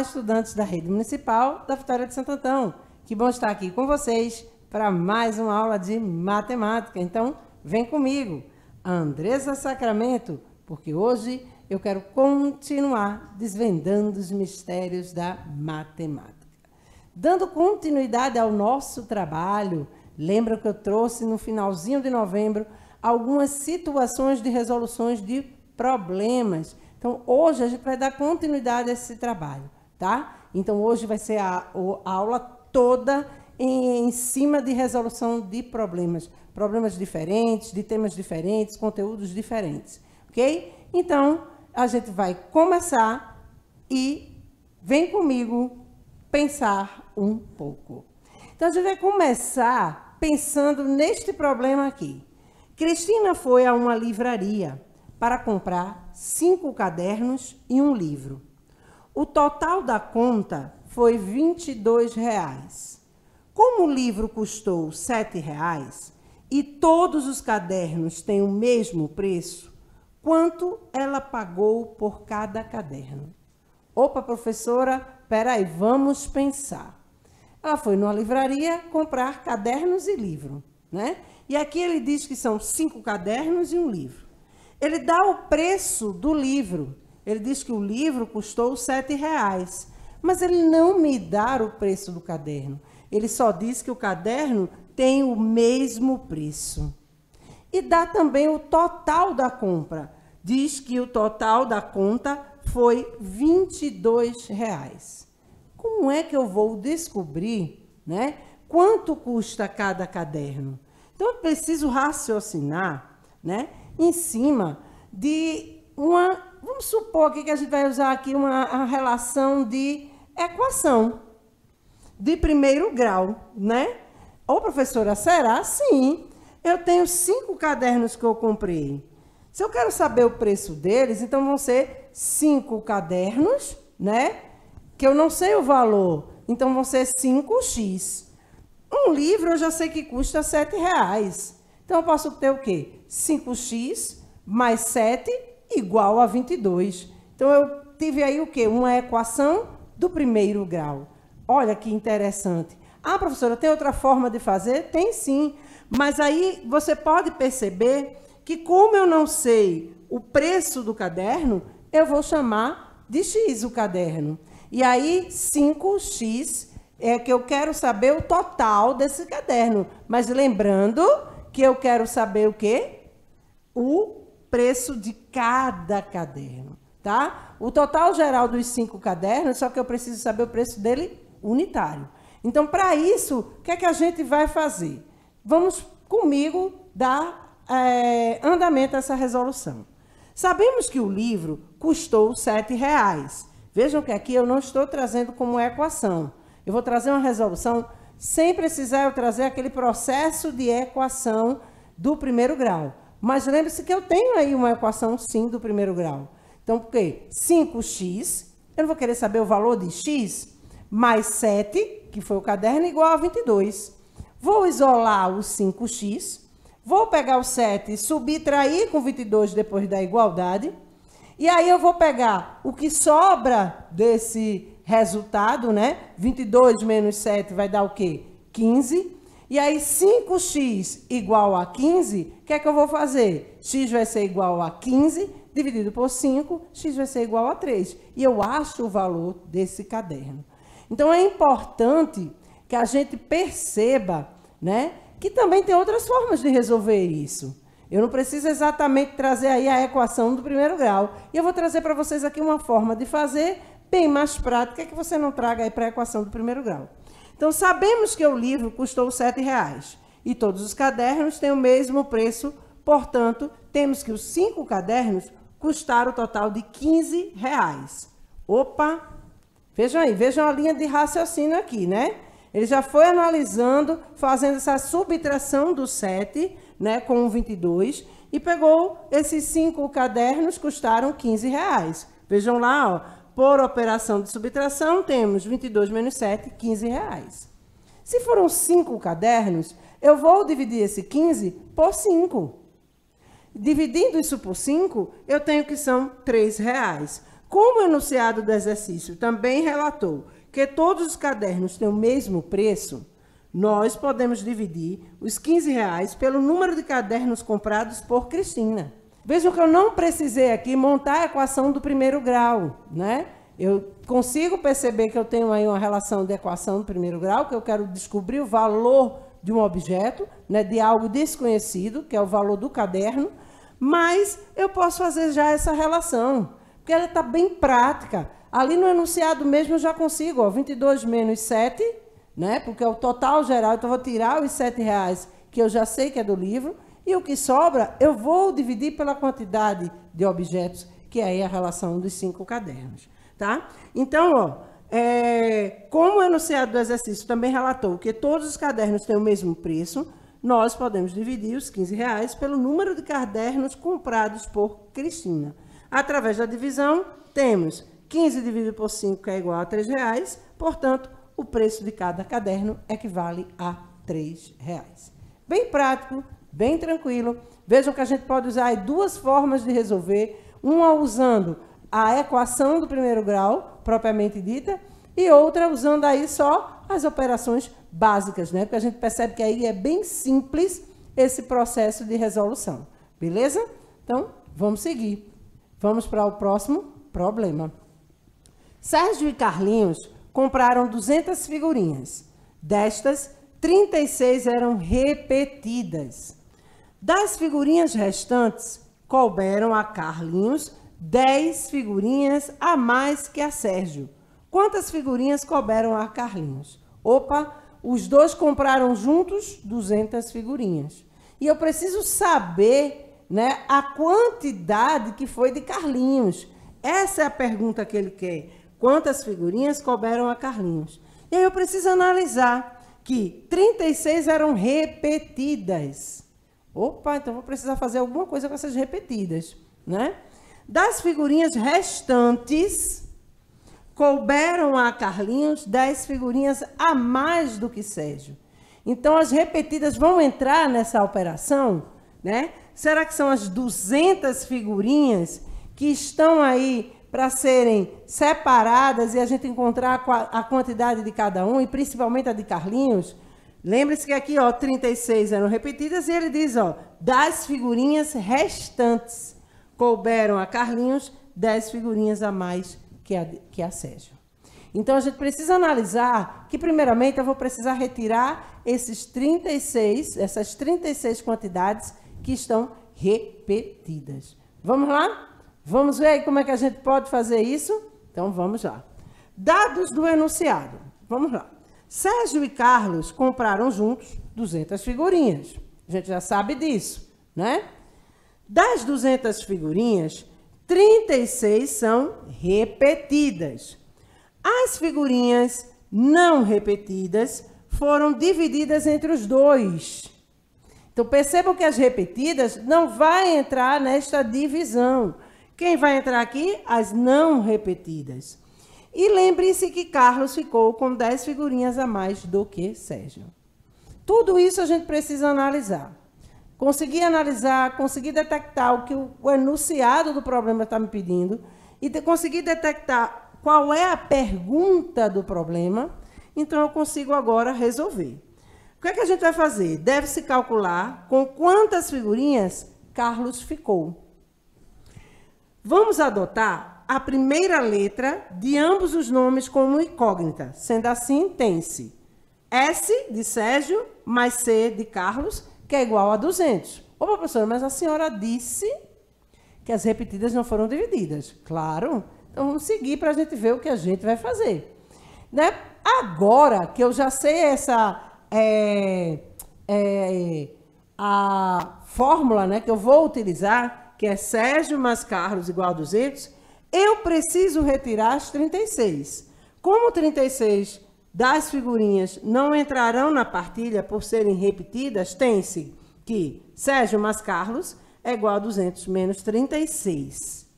estudantes da rede municipal da Vitória de Santo Antão, que vão estar aqui com vocês para mais uma aula de matemática. Então, vem comigo, Andresa Sacramento, porque hoje eu quero continuar desvendando os mistérios da matemática. Dando continuidade ao nosso trabalho, lembra que eu trouxe no finalzinho de novembro algumas situações de resoluções de problemas. Então, hoje a gente vai dar continuidade a esse trabalho tá? Então hoje vai ser a, a aula toda em, em cima de resolução de problemas, problemas diferentes, de temas diferentes, conteúdos diferentes, ok? Então a gente vai começar e vem comigo pensar um pouco. Então a gente vai começar pensando neste problema aqui. Cristina foi a uma livraria para comprar cinco cadernos e um livro. O total da conta foi R$ 22,00. Como o livro custou R$ 7,00 e todos os cadernos têm o mesmo preço, quanto ela pagou por cada caderno? Opa, professora, peraí, vamos pensar. Ela foi numa livraria comprar cadernos e livro, né? E aqui ele diz que são cinco cadernos e um livro. Ele dá o preço do livro, ele diz que o livro custou sete reais, mas ele não me dá o preço do caderno. Ele só diz que o caderno tem o mesmo preço. E dá também o total da compra. Diz que o total da conta foi R$ reais. Como é que eu vou descobrir, né, quanto custa cada caderno? Então eu preciso raciocinar, né, em cima de uma vamos supor que a gente vai usar aqui uma, uma relação de equação de primeiro grau, né? Ô, professora, será? Sim. Eu tenho cinco cadernos que eu comprei. Se eu quero saber o preço deles, então vão ser cinco cadernos, né? Que eu não sei o valor. Então vão ser 5x. Um livro eu já sei que custa R$ reais. Então eu posso ter o quê? 5x mais 7 igual a 22. Então, eu tive aí o quê? Uma equação do primeiro grau. Olha que interessante. Ah, professora, tem outra forma de fazer? Tem sim. Mas aí você pode perceber que, como eu não sei o preço do caderno, eu vou chamar de X o caderno. E aí, 5X é que eu quero saber o total desse caderno. Mas lembrando que eu quero saber o quê? O preço de cada caderno, tá? O total geral dos cinco cadernos, só que eu preciso saber o preço dele unitário. Então, para isso, o que é que a gente vai fazer? Vamos comigo dar é, andamento a essa resolução. Sabemos que o livro custou R$ reais. Vejam que aqui eu não estou trazendo como equação. Eu vou trazer uma resolução sem precisar eu trazer aquele processo de equação do primeiro grau. Mas lembre-se que eu tenho aí uma equação sim do primeiro grau. Então, por quê? 5x, eu não vou querer saber o valor de x, mais 7, que foi o caderno, igual a 22. Vou isolar o 5x, vou pegar o 7 e subtrair com 22 depois da igualdade. E aí eu vou pegar o que sobra desse resultado, né? 22 menos 7 vai dar o quê? 15. E aí 5x igual a 15, o que é que eu vou fazer? x vai ser igual a 15 dividido por 5, x vai ser igual a 3. E eu acho o valor desse caderno. Então é importante que a gente perceba, né, que também tem outras formas de resolver isso. Eu não preciso exatamente trazer aí a equação do primeiro grau. E eu vou trazer para vocês aqui uma forma de fazer bem mais prática que você não traga aí para a equação do primeiro grau. Então, sabemos que o livro custou R$ 7,00 e todos os cadernos têm o mesmo preço, portanto, temos que os cinco cadernos custaram o total de R$ 15,00. Opa! Vejam aí, vejam a linha de raciocínio aqui, né? Ele já foi analisando, fazendo essa subtração do 7, né, com o 22, e pegou esses cinco cadernos, custaram R$ 15,00. Vejam lá, ó, por operação de subtração, temos 22 menos 7, 15 reais. Se foram 5 cadernos, eu vou dividir esse 15 por 5. Dividindo isso por 5, eu tenho que são 3 reais. Como o enunciado do exercício também relatou que todos os cadernos têm o mesmo preço, nós podemos dividir os 15 reais pelo número de cadernos comprados por Cristina. Veja que eu não precisei aqui montar a equação do primeiro grau, né? Eu consigo perceber que eu tenho aí uma relação de equação do primeiro grau, que eu quero descobrir o valor de um objeto, né, de algo desconhecido, que é o valor do caderno, mas eu posso fazer já essa relação, porque ela está bem prática. Ali no enunciado mesmo eu já consigo, ó, 22 menos 7, né, porque é o total geral, então eu vou tirar os 7 reais que eu já sei que é do livro, e o que sobra, eu vou dividir pela quantidade de objetos, que é a relação dos cinco cadernos. Tá? Então, ó, é, como o enunciado do exercício também relatou que todos os cadernos têm o mesmo preço, nós podemos dividir os 15 reais pelo número de cadernos comprados por Cristina. Através da divisão, temos 15 dividido por 5, que é igual a 3 reais, portanto, o preço de cada caderno equivale a 3 reais. Bem prático, bem tranquilo. Vejam que a gente pode usar duas formas de resolver, uma usando a equação do primeiro grau, propriamente dita, e outra usando aí só as operações básicas, né? Porque a gente percebe que aí é bem simples esse processo de resolução. Beleza? Então, vamos seguir. Vamos para o próximo problema. Sérgio e Carlinhos compraram 200 figurinhas. Destas, 36 eram repetidas. Das figurinhas restantes, couberam a Carlinhos 10 figurinhas a mais que a Sérgio. Quantas figurinhas couberam a Carlinhos? Opa, os dois compraram juntos 200 figurinhas. E eu preciso saber né, a quantidade que foi de Carlinhos. Essa é a pergunta que ele quer. Quantas figurinhas couberam a Carlinhos? E aí eu preciso analisar que 36 eram repetidas. Opa, então vou precisar fazer alguma coisa com essas repetidas, né? Das figurinhas restantes, couberam a Carlinhos 10 figurinhas a mais do que Sérgio. Então as repetidas vão entrar nessa operação, né? Será que são as 200 figurinhas que estão aí para serem separadas e a gente encontrar a quantidade de cada um e principalmente a de Carlinhos? Lembre-se que aqui, ó, 36 eram repetidas e ele diz, ó, das figurinhas restantes couberam a Carlinhos 10 figurinhas a mais que a, que a Sérgio. Então a gente precisa analisar que primeiramente eu vou precisar retirar esses 36, essas 36 quantidades que estão repetidas. Vamos lá? Vamos ver aí como é que a gente pode fazer isso? Então vamos lá. Dados do enunciado. Vamos lá. Sérgio e Carlos compraram juntos 200 figurinhas. A gente já sabe disso, né? Das 200 figurinhas, 36 são repetidas. As figurinhas não repetidas foram divididas entre os dois. Então percebam que as repetidas não vai entrar nesta divisão. Quem vai entrar aqui? As não repetidas. E lembrem-se que Carlos ficou com 10 figurinhas a mais do que Sérgio. Tudo isso a gente precisa analisar. Conseguir analisar, conseguir detectar o que o enunciado do problema está me pedindo e de conseguir detectar qual é a pergunta do problema, então eu consigo agora resolver. O que, é que a gente vai fazer? Deve-se calcular com quantas figurinhas Carlos ficou. Vamos adotar a primeira letra de ambos os nomes como incógnita. Sendo assim, tem-se S de Sérgio mais C de Carlos, que é igual a 200. Opa, professora, mas a senhora disse que as repetidas não foram divididas. Claro. Então, vamos seguir para a gente ver o que a gente vai fazer. Né? Agora que eu já sei essa... É, é, a fórmula né, que eu vou utilizar, que é Sérgio mais Carlos igual a 200, eu preciso retirar as 36. Como 36 das figurinhas não entrarão na partilha por serem repetidas, tem-se que Sérgio mais Carlos é igual a 200 menos 36.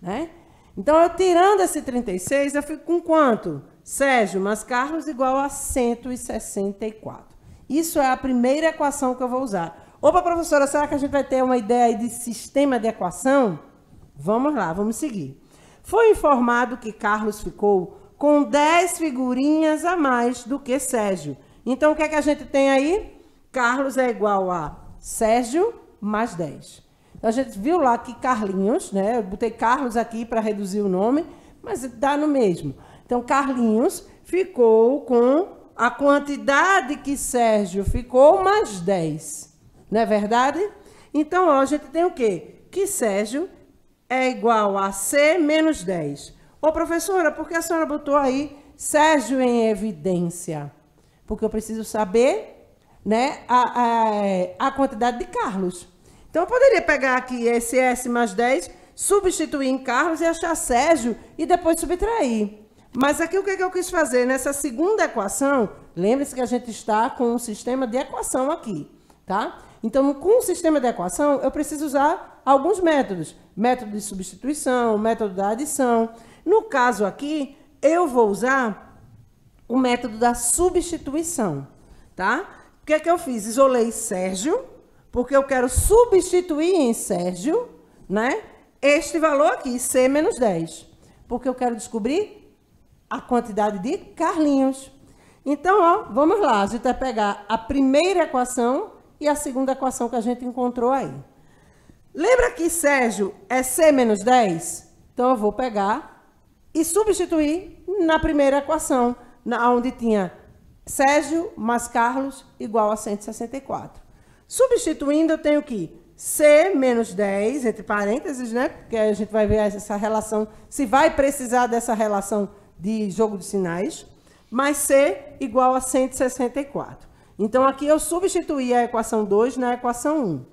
Né? Então, eu tirando esse 36, eu fico com quanto? Sérgio mais Carlos igual a 164. Isso é a primeira equação que eu vou usar. Opa, professora, será que a gente vai ter uma ideia de sistema de equação? Vamos lá, vamos seguir foi informado que Carlos ficou com 10 figurinhas a mais do que Sérgio. Então, o que é que a gente tem aí? Carlos é igual a Sérgio mais 10. Então, a gente viu lá que Carlinhos, né? Eu botei Carlos aqui para reduzir o nome, mas dá no mesmo. Então, Carlinhos ficou com a quantidade que Sérgio ficou mais 10. Não é verdade? Então, ó, a gente tem o quê? Que Sérgio é igual a C menos 10. Ô, professora, por que a senhora botou aí Sérgio em evidência? Porque eu preciso saber né, a, a, a quantidade de Carlos. Então, eu poderia pegar aqui esse S mais 10, substituir em Carlos e achar Sérgio e depois subtrair. Mas aqui o que, é que eu quis fazer? Nessa segunda equação, lembre-se que a gente está com um sistema de equação aqui, tá? Então, com o sistema de equação, eu preciso usar alguns métodos. Método de substituição, método da adição. No caso aqui, eu vou usar o método da substituição, tá? O que é que eu fiz? Isolei Sérgio, porque eu quero substituir em Sérgio, né? Este valor aqui, C menos 10, porque eu quero descobrir a quantidade de Carlinhos. Então, ó, vamos lá, a gente vai pegar a primeira equação e a segunda equação que a gente encontrou aí. Lembra que Sérgio é C menos 10? Então eu vou pegar e substituir na primeira equação, na, onde tinha Sérgio mais Carlos igual a 164. Substituindo, eu tenho que C menos 10, entre parênteses, né? Porque a gente vai ver essa relação, se vai precisar dessa relação de jogo de sinais, mais C igual a 164. Então, aqui eu substituí a equação 2 na equação 1.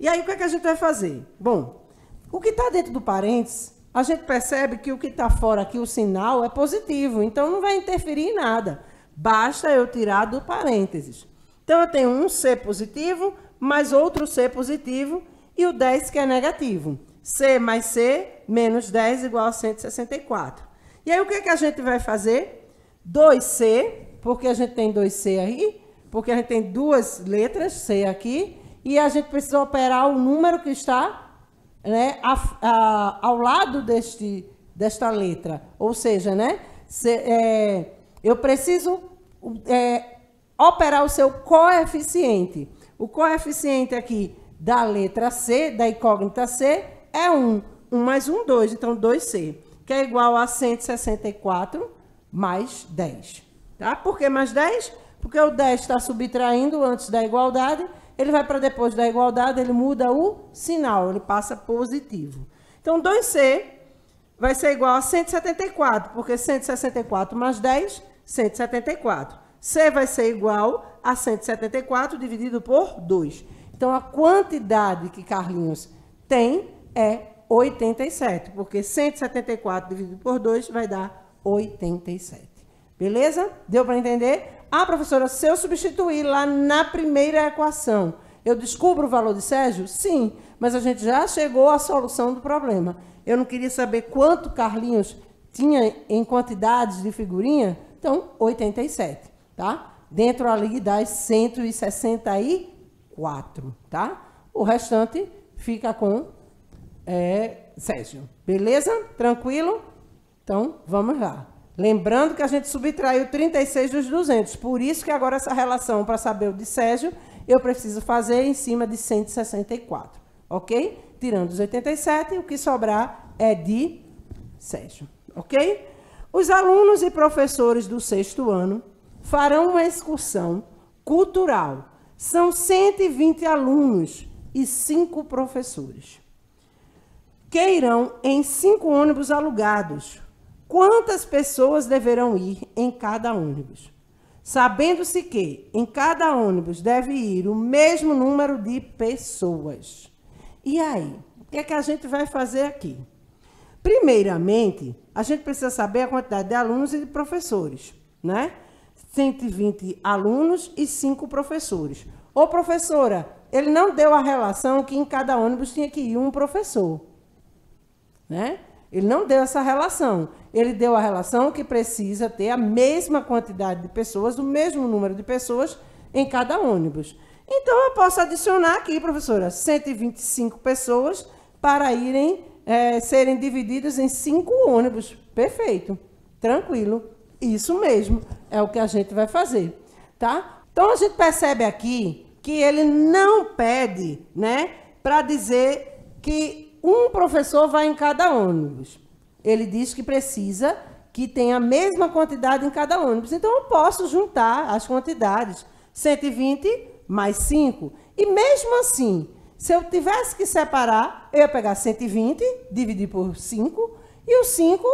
E aí, o que, é que a gente vai fazer? Bom, o que está dentro do parênteses, a gente percebe que o que está fora aqui, o sinal, é positivo. Então, não vai interferir em nada. Basta eu tirar do parênteses. Então, eu tenho um C positivo, mais outro C positivo, e o 10 que é negativo. C mais C, menos 10, igual a 164. E aí, o que, é que a gente vai fazer? 2C, porque a gente tem 2C aí, porque a gente tem duas letras, C aqui, e a gente precisa operar o número que está né, a, a, ao lado deste, desta letra. Ou seja, né, se, é, eu preciso é, operar o seu coeficiente. O coeficiente aqui da letra C, da incógnita C, é 1. 1 mais 1, 2. Então, 2C, que é igual a 164 mais 10. Tá? Por que mais 10? porque o 10 está subtraindo antes da igualdade, ele vai para depois da igualdade, ele muda o sinal, ele passa positivo. Então, 2C vai ser igual a 174, porque 164 mais 10, 174. C vai ser igual a 174 dividido por 2. Então, a quantidade que Carlinhos tem é 87, porque 174 dividido por 2 vai dar 87. Beleza? Deu para entender? Ah, professora, se eu substituir lá na primeira equação, eu descubro o valor de Sérgio? Sim, mas a gente já chegou à solução do problema. Eu não queria saber quanto Carlinhos tinha em quantidades de figurinha, então 87, tá? Dentro ali das 164, tá? O restante fica com é, Sérgio. Beleza? Tranquilo? Então, vamos lá. Lembrando que a gente subtraiu 36 dos 200, por isso que agora essa relação para saber o de Sérgio, eu preciso fazer em cima de 164, ok? Tirando os 87, o que sobrar é de Sérgio, ok? Os alunos e professores do sexto ano farão uma excursão cultural. São 120 alunos e cinco professores que irão em cinco ônibus alugados quantas pessoas deverão ir em cada ônibus. Sabendo-se que em cada ônibus deve ir o mesmo número de pessoas. E aí, o que é que a gente vai fazer aqui? Primeiramente, a gente precisa saber a quantidade de alunos e de professores, né? 120 alunos e 5 professores. Ô professora, ele não deu a relação que em cada ônibus tinha que ir um professor, né? Ele não deu essa relação. Ele deu a relação que precisa ter a mesma quantidade de pessoas, o mesmo número de pessoas em cada ônibus. Então, eu posso adicionar aqui, professora, 125 pessoas para irem é, serem divididas em cinco ônibus. Perfeito, tranquilo. Isso mesmo, é o que a gente vai fazer, tá? Então, a gente percebe aqui que ele não pede, né, para dizer que um professor vai em cada ônibus. Ele diz que precisa que tenha a mesma quantidade em cada ônibus. Então, eu posso juntar as quantidades, 120 mais 5. E mesmo assim, se eu tivesse que separar, eu ia pegar 120, dividir por 5, e os 5,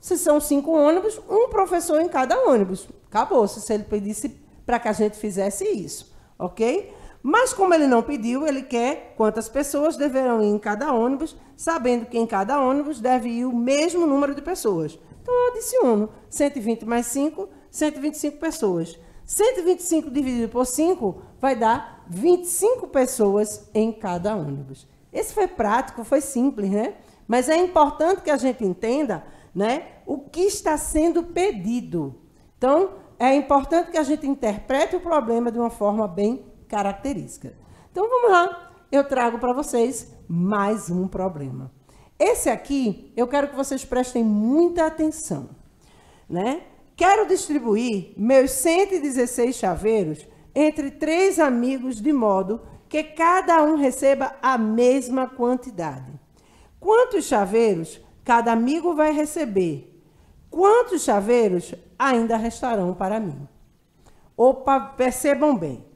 se são 5 ônibus, um professor em cada ônibus. Acabou, se ele pedisse para que a gente fizesse isso, ok? Mas como ele não pediu, ele quer quantas pessoas deverão ir em cada ônibus, sabendo que em cada ônibus deve ir o mesmo número de pessoas. Então eu adiciono 120 mais 5, 125 pessoas. 125 dividido por 5 vai dar 25 pessoas em cada ônibus. Esse foi prático, foi simples, né? Mas é importante que a gente entenda, né, o que está sendo pedido. Então, é importante que a gente interprete o problema de uma forma bem característica. Então vamos lá, eu trago para vocês mais um problema. Esse aqui eu quero que vocês prestem muita atenção, né? Quero distribuir meus 116 chaveiros entre três amigos de modo que cada um receba a mesma quantidade. Quantos chaveiros cada amigo vai receber? Quantos chaveiros ainda restarão para mim? Opa, percebam bem.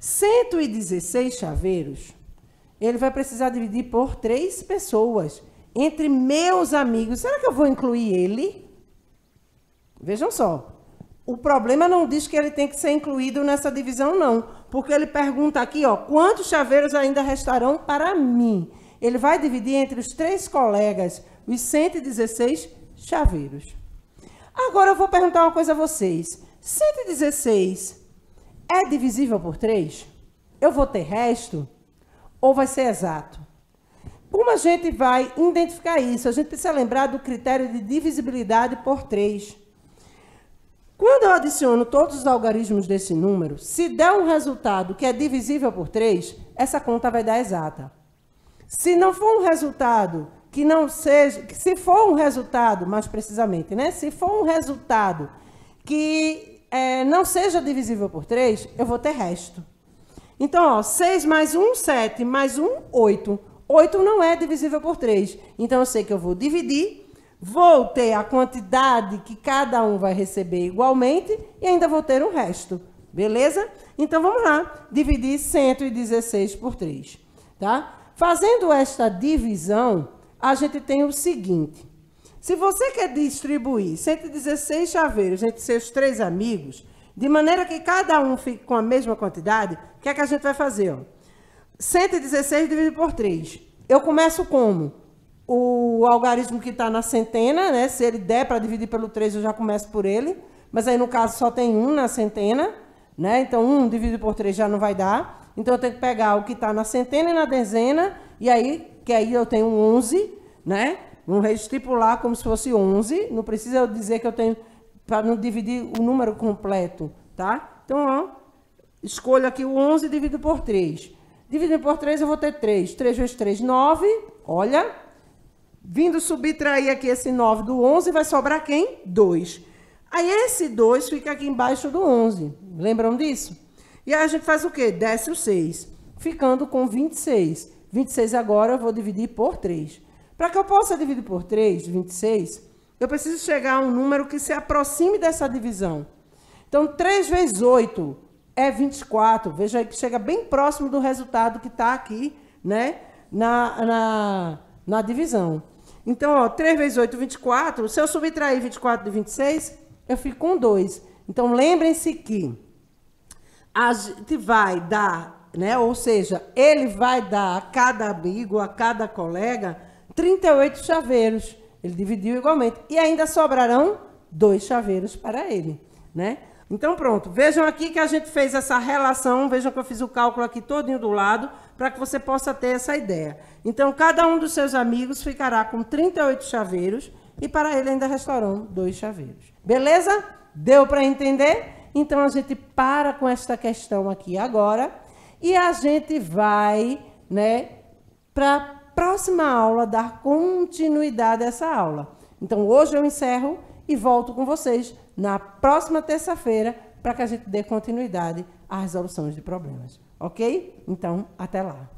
116 chaveiros, ele vai precisar dividir por três pessoas. Entre meus amigos, será que eu vou incluir ele? Vejam só. O problema não diz que ele tem que ser incluído nessa divisão, não. Porque ele pergunta aqui, ó, quantos chaveiros ainda restarão para mim? Ele vai dividir entre os três colegas os 116 chaveiros. Agora eu vou perguntar uma coisa a vocês. 116 é divisível por 3? Eu vou ter resto? Ou vai ser exato? Como a gente vai identificar isso? A gente precisa lembrar do critério de divisibilidade por 3. Quando eu adiciono todos os algarismos desse número, se der um resultado que é divisível por 3, essa conta vai dar exata. Se não for um resultado que não seja, se for um resultado, mais precisamente, né? Se for um resultado que é, não seja divisível por 3, eu vou ter resto. Então, ó, 6 mais 1, 7, mais 1, 8. 8 não é divisível por 3. Então, eu sei que eu vou dividir, vou ter a quantidade que cada um vai receber igualmente e ainda vou ter um resto. Beleza? Então, vamos lá. Dividir 116 por 3. Tá? Fazendo esta divisão, a gente tem o seguinte. Se você quer distribuir 116 chaveiros entre seus três amigos, de maneira que cada um fique com a mesma quantidade, o que é que a gente vai fazer? 116 dividido por 3. Eu começo como? O algarismo que está na centena, né? Se ele der para dividir pelo 3, eu já começo por ele. Mas aí, no caso, só tem um na centena, né? Então, um dividido por 3 já não vai dar. Então, eu tenho que pegar o que está na centena e na dezena, e aí, que aí eu tenho 11, né? um reestipular como se fosse 11, não precisa eu dizer que eu tenho, para não dividir o número completo, tá? Então, ó, escolho aqui o 11 dividido por 3. Dividindo por 3, eu vou ter 3. 3 vezes 3, 9. Olha. Vindo subtrair aqui esse 9 do 11, vai sobrar quem? 2. Aí esse 2 fica aqui embaixo do 11. Lembram disso? E aí a gente faz o quê? Desce o 6, ficando com 26. 26 agora eu vou dividir por 3. Para que eu possa dividir por 3, 26, eu preciso chegar a um número que se aproxime dessa divisão. Então, 3 vezes 8 é 24. Veja aí que chega bem próximo do resultado que está aqui, né? Na, na, na divisão. Então, ó, 3 vezes 8, 24. Se eu subtrair 24 de 26, eu fico com 2. Então, lembrem-se que a gente vai dar, né? Ou seja, ele vai dar a cada amigo, a cada colega, 38 chaveiros. Ele dividiu igualmente. E ainda sobrarão dois chaveiros para ele, né? Então pronto, vejam aqui que a gente fez essa relação, vejam que eu fiz o cálculo aqui todinho do lado, para que você possa ter essa ideia. Então cada um dos seus amigos ficará com 38 chaveiros e para ele ainda restarão dois chaveiros. Beleza? Deu para entender? Então a gente para com esta questão aqui agora e a gente vai, né, para próxima aula dar continuidade a essa aula. Então, hoje eu encerro e volto com vocês na próxima terça-feira para que a gente dê continuidade às resoluções de problemas. Ok? Então, até lá.